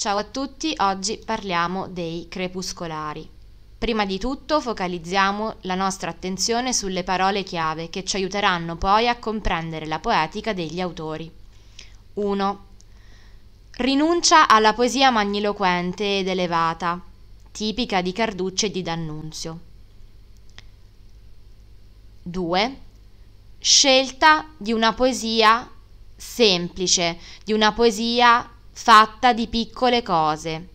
Ciao a tutti, oggi parliamo dei crepuscolari. Prima di tutto focalizziamo la nostra attenzione sulle parole chiave che ci aiuteranno poi a comprendere la poetica degli autori. 1. Rinuncia alla poesia magniloquente ed elevata, tipica di Carducci e di D'Annunzio. 2. Scelta di una poesia semplice, di una poesia fatta di piccole cose,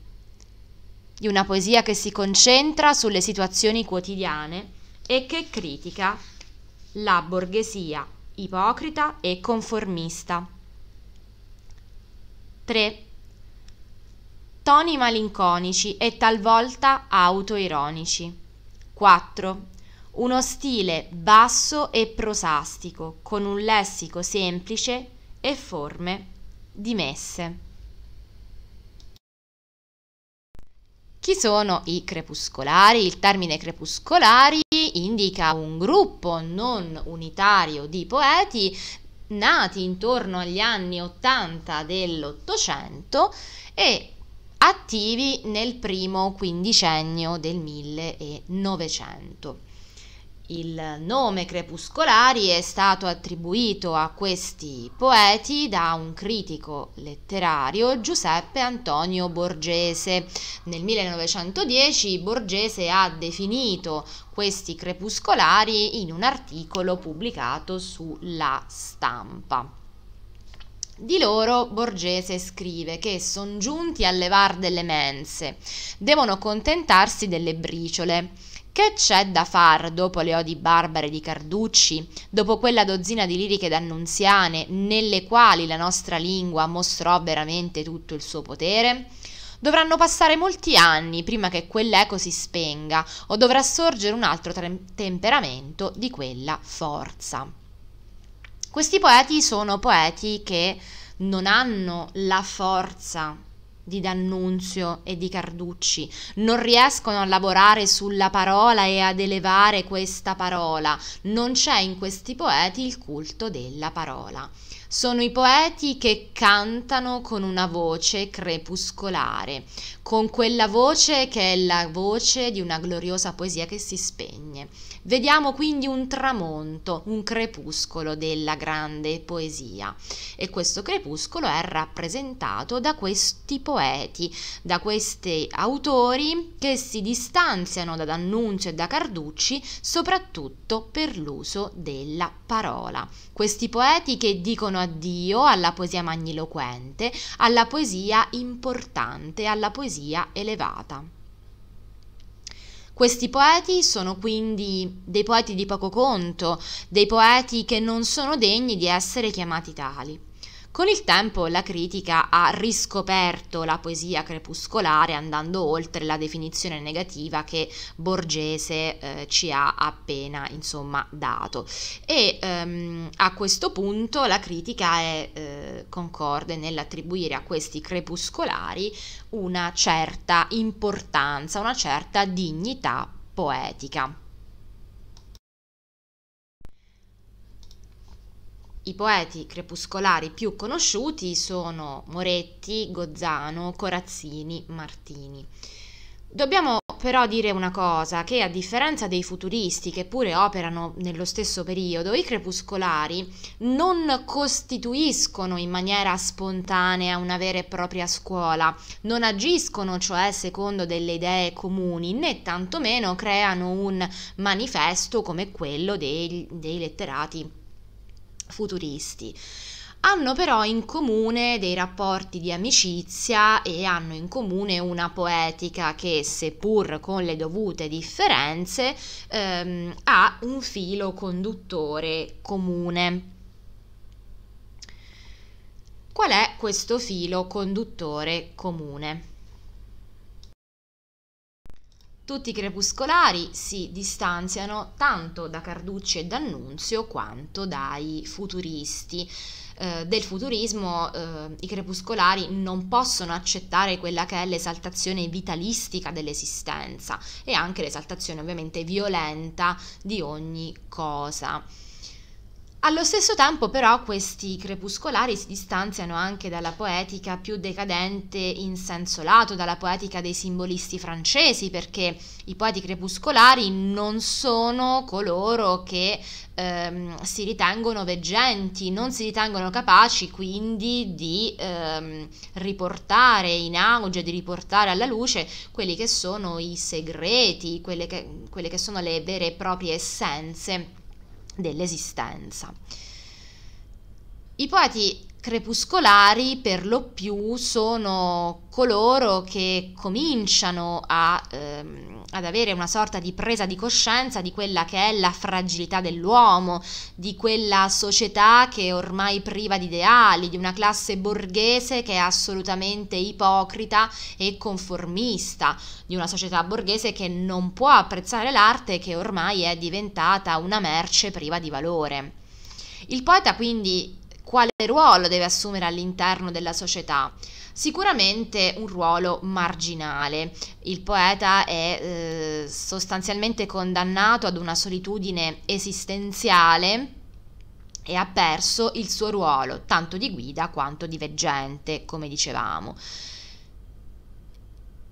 di una poesia che si concentra sulle situazioni quotidiane e che critica la borghesia ipocrita e conformista. 3. Toni malinconici e talvolta autoironici. 4. Uno stile basso e prosastico, con un lessico semplice e forme dimesse. Chi sono i crepuscolari? Il termine crepuscolari indica un gruppo non unitario di poeti nati intorno agli anni 80 dell'Ottocento e attivi nel primo quindicennio del 1900. Il nome crepuscolari è stato attribuito a questi poeti da un critico letterario Giuseppe Antonio Borgese. Nel 1910 Borgese ha definito questi crepuscolari in un articolo pubblicato su La Stampa. Di loro Borgese scrive che sono giunti a levar delle mense, devono contentarsi delle briciole che c'è da far dopo le odi barbare di Carducci, dopo quella dozzina di liriche d'annunziane nelle quali la nostra lingua mostrò veramente tutto il suo potere? Dovranno passare molti anni prima che quell'eco si spenga o dovrà sorgere un altro temperamento di quella forza. Questi poeti sono poeti che non hanno la forza di D'Annunzio e di Carducci non riescono a lavorare sulla parola e ad elevare questa parola. Non c'è in questi poeti il culto della parola. Sono i poeti che cantano con una voce crepuscolare, con quella voce che è la voce di una gloriosa poesia che si spegne. Vediamo quindi un tramonto, un crepuscolo della grande poesia e questo crepuscolo è rappresentato da questi poeti, da questi autori che si distanziano da D'Annunzio e da Carducci soprattutto per l'uso della parola. Questi poeti che dicono dicono addio alla poesia magniloquente, alla poesia importante, alla poesia elevata. Questi poeti sono quindi dei poeti di poco conto, dei poeti che non sono degni di essere chiamati tali. Con il tempo la critica ha riscoperto la poesia crepuscolare andando oltre la definizione negativa che Borgese eh, ci ha appena insomma, dato e ehm, a questo punto la critica è eh, concorde nell'attribuire a questi crepuscolari una certa importanza, una certa dignità poetica. I poeti crepuscolari più conosciuti sono Moretti, Gozzano, Corazzini, Martini. Dobbiamo però dire una cosa, che a differenza dei futuristi che pure operano nello stesso periodo, i crepuscolari non costituiscono in maniera spontanea una vera e propria scuola, non agiscono cioè secondo delle idee comuni, né tantomeno creano un manifesto come quello dei, dei letterati futuristi. Hanno però in comune dei rapporti di amicizia e hanno in comune una poetica che, seppur con le dovute differenze, ehm, ha un filo conduttore comune. Qual è questo filo conduttore comune? Tutti i crepuscolari si distanziano tanto da Carducci e D'Annunzio quanto dai futuristi. Eh, del futurismo eh, i crepuscolari non possono accettare quella che è l'esaltazione vitalistica dell'esistenza e anche l'esaltazione ovviamente violenta di ogni cosa. Allo stesso tempo però questi crepuscolari si distanziano anche dalla poetica più decadente in senso lato, dalla poetica dei simbolisti francesi, perché i poeti crepuscolari non sono coloro che ehm, si ritengono veggenti, non si ritengono capaci quindi di ehm, riportare in auge, di riportare alla luce quelli che sono i segreti, quelle che, quelle che sono le vere e proprie essenze dell'esistenza. I poeti crepuscolari per lo più sono coloro che cominciano a, ehm, ad avere una sorta di presa di coscienza di quella che è la fragilità dell'uomo, di quella società che è ormai priva di ideali, di una classe borghese che è assolutamente ipocrita e conformista, di una società borghese che non può apprezzare l'arte che ormai è diventata una merce priva di valore. Il poeta quindi quale ruolo deve assumere all'interno della società. Sicuramente un ruolo marginale. Il poeta è eh, sostanzialmente condannato ad una solitudine esistenziale e ha perso il suo ruolo, tanto di guida quanto di veggente, come dicevamo.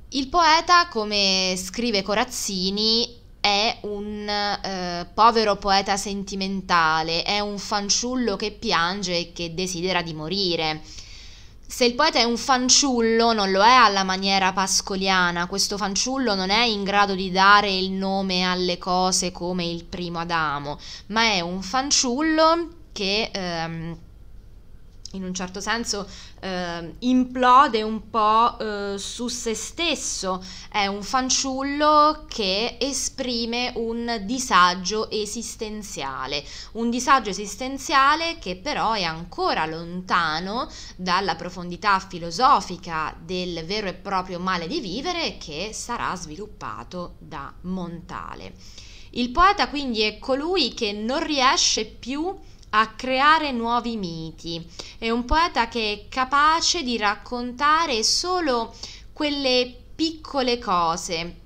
Il poeta, come scrive Corazzini, è un eh, povero poeta sentimentale, è un fanciullo che piange e che desidera di morire. Se il poeta è un fanciullo, non lo è alla maniera pascoliana, questo fanciullo non è in grado di dare il nome alle cose come il primo Adamo, ma è un fanciullo che... Ehm, in un certo senso eh, implode un po' eh, su se stesso, è un fanciullo che esprime un disagio esistenziale, un disagio esistenziale che però è ancora lontano dalla profondità filosofica del vero e proprio male di vivere che sarà sviluppato da Montale. Il poeta quindi è colui che non riesce più a a creare nuovi miti. È un poeta che è capace di raccontare solo quelle piccole cose,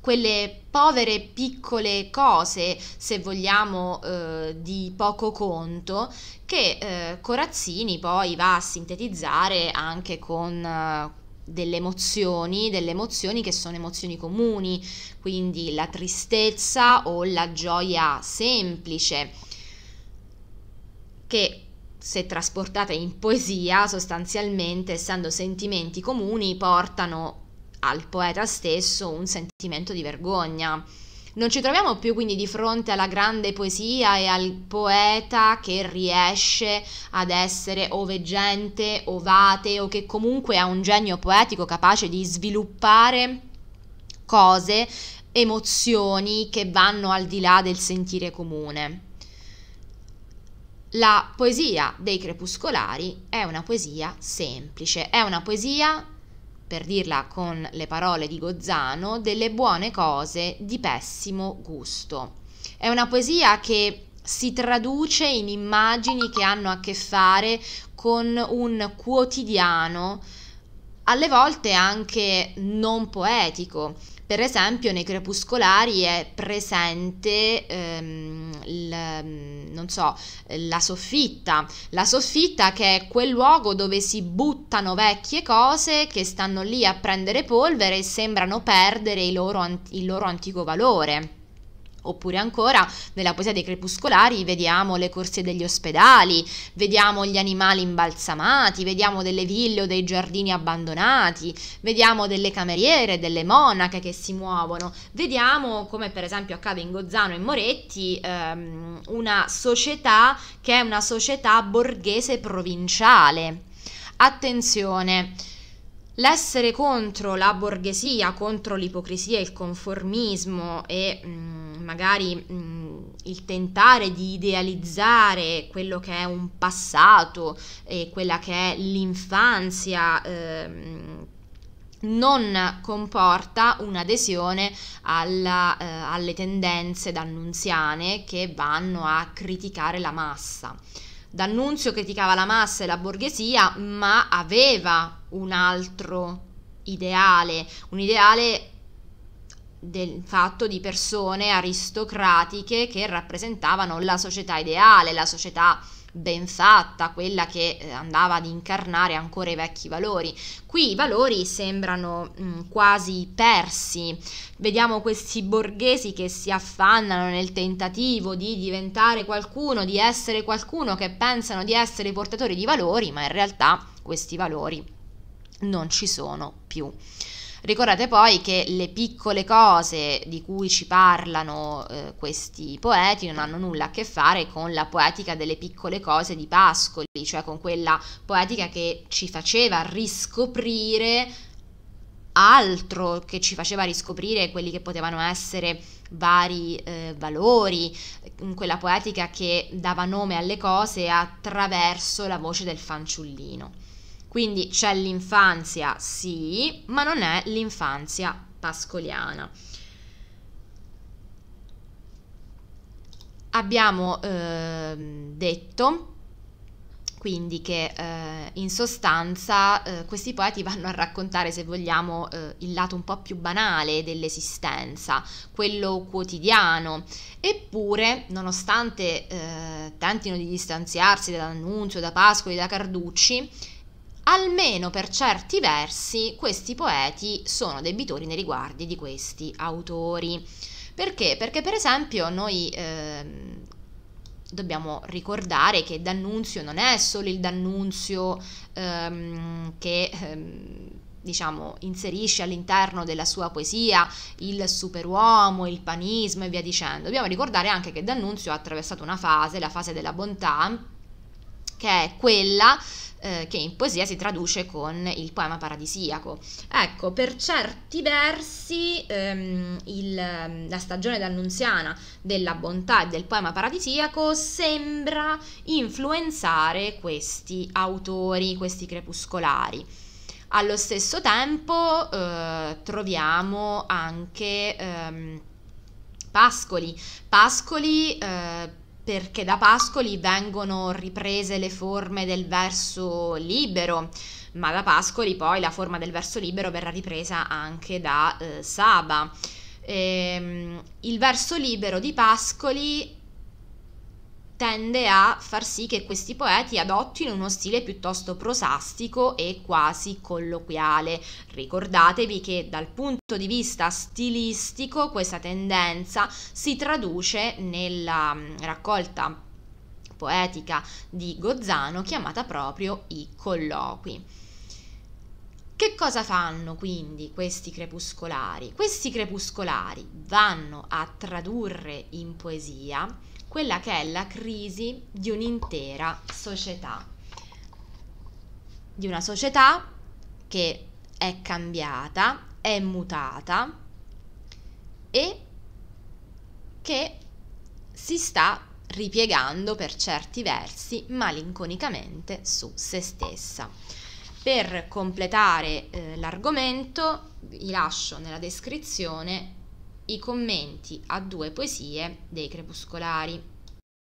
quelle povere piccole cose, se vogliamo, eh, di poco conto, che eh, Corazzini poi va a sintetizzare anche con... Eh, delle emozioni, delle emozioni che sono emozioni comuni, quindi la tristezza o la gioia semplice, che se trasportate in poesia, sostanzialmente, essendo sentimenti comuni, portano al poeta stesso un sentimento di vergogna. Non ci troviamo più quindi di fronte alla grande poesia e al poeta che riesce ad essere oveggente, ovate o che comunque ha un genio poetico capace di sviluppare cose, emozioni che vanno al di là del sentire comune. La poesia dei crepuscolari è una poesia semplice, è una poesia, per dirla con le parole di Gozzano, delle buone cose di pessimo gusto. È una poesia che si traduce in immagini che hanno a che fare con un quotidiano, alle volte anche non poetico. Per esempio nei crepuscolari è presente ehm, il non so, la soffitta, la soffitta che è quel luogo dove si buttano vecchie cose che stanno lì a prendere polvere e sembrano perdere il loro, il loro antico valore. Oppure ancora nella poesia dei crepuscolari vediamo le corsie degli ospedali, vediamo gli animali imbalsamati, vediamo delle ville o dei giardini abbandonati, vediamo delle cameriere, delle monache che si muovono, vediamo come per esempio accade in Gozzano e Moretti ehm, una società che è una società borghese provinciale. Attenzione, l'essere contro la borghesia, contro l'ipocrisia, il conformismo e... Mh, mm, magari mh, il tentare di idealizzare quello che è un passato e quella che è l'infanzia eh, non comporta un'adesione alla, eh, alle tendenze dannunziane che vanno a criticare la massa. D'Annunzio criticava la massa e la borghesia, ma aveva un altro ideale, un ideale del fatto di persone aristocratiche che rappresentavano la società ideale, la società ben fatta, quella che eh, andava ad incarnare ancora i vecchi valori. Qui i valori sembrano mh, mm, quasi persi. Vediamo questi borghesi che si affannano nel tentativo di diventare qualcuno, di essere qualcuno, che pensano di essere portatori di valori, ma in realtà questi valori non ci sono più. Ricordate poi che le piccole cose di cui ci parlano eh, questi poeti non hanno nulla a che fare con la poetica delle piccole cose di Pascoli, cioè con quella poetica che ci faceva riscoprire altro, che ci faceva riscoprire quelli che potevano essere vari eh, valori, quella poetica che dava nome alle cose attraverso la voce del fanciullino. Quindi c'è l'infanzia, sì, ma non è l'infanzia pascoliana. Abbiamo eh, detto quindi che eh, in sostanza eh, questi poeti vanno a raccontare, se vogliamo, eh, il lato un po' più banale dell'esistenza, quello quotidiano. Eppure, nonostante eh, tentino di distanziarsi dall'annunzio, da Pascoli, da Carducci, almeno per certi versi questi poeti sono debitori nei riguardi di questi autori. Perché? Perché per esempio noi eh, dobbiamo ricordare che D'Annunzio non è solo il D'Annunzio ehm, che... Ehm, diciamo, inserisce all'interno della sua poesia il superuomo, il panismo e via dicendo. Dobbiamo ricordare anche che D'Annunzio ha attraversato una fase, la fase della bontà, che è quella eh, che in poesia si traduce con il poema paradisiaco. Ecco, per certi versi ehm, il, ehm, la stagione d'Annunziana della bontà e del poema paradisiaco sembra influenzare questi autori, questi crepuscolari. Allo stesso tempo eh, troviamo anche ehm, Pascoli. Pascoli eh, perché da Pascoli vengono riprese le forme del verso libero, ma da Pascoli poi la forma del verso libero verrà ripresa anche da eh, Saba. Ehm, il verso libero di Pascoli tende a far sì che questi poeti adottino uno stile piuttosto prosastico e quasi colloquiale. Ricordatevi che dal punto di vista stilistico questa tendenza si traduce nella mm, raccolta poetica di Gozzano chiamata proprio I colloqui. Che cosa fanno quindi questi crepuscolari? Questi crepuscolari vanno a tradurre in poesia quella che è la crisi di un'intera società, di una società che è cambiata, è mutata e che si sta ripiegando per certi versi malinconicamente su se stessa. Per completare eh, l'argomento vi lascio nella descrizione i commenti a due poesie dei crepuscolari.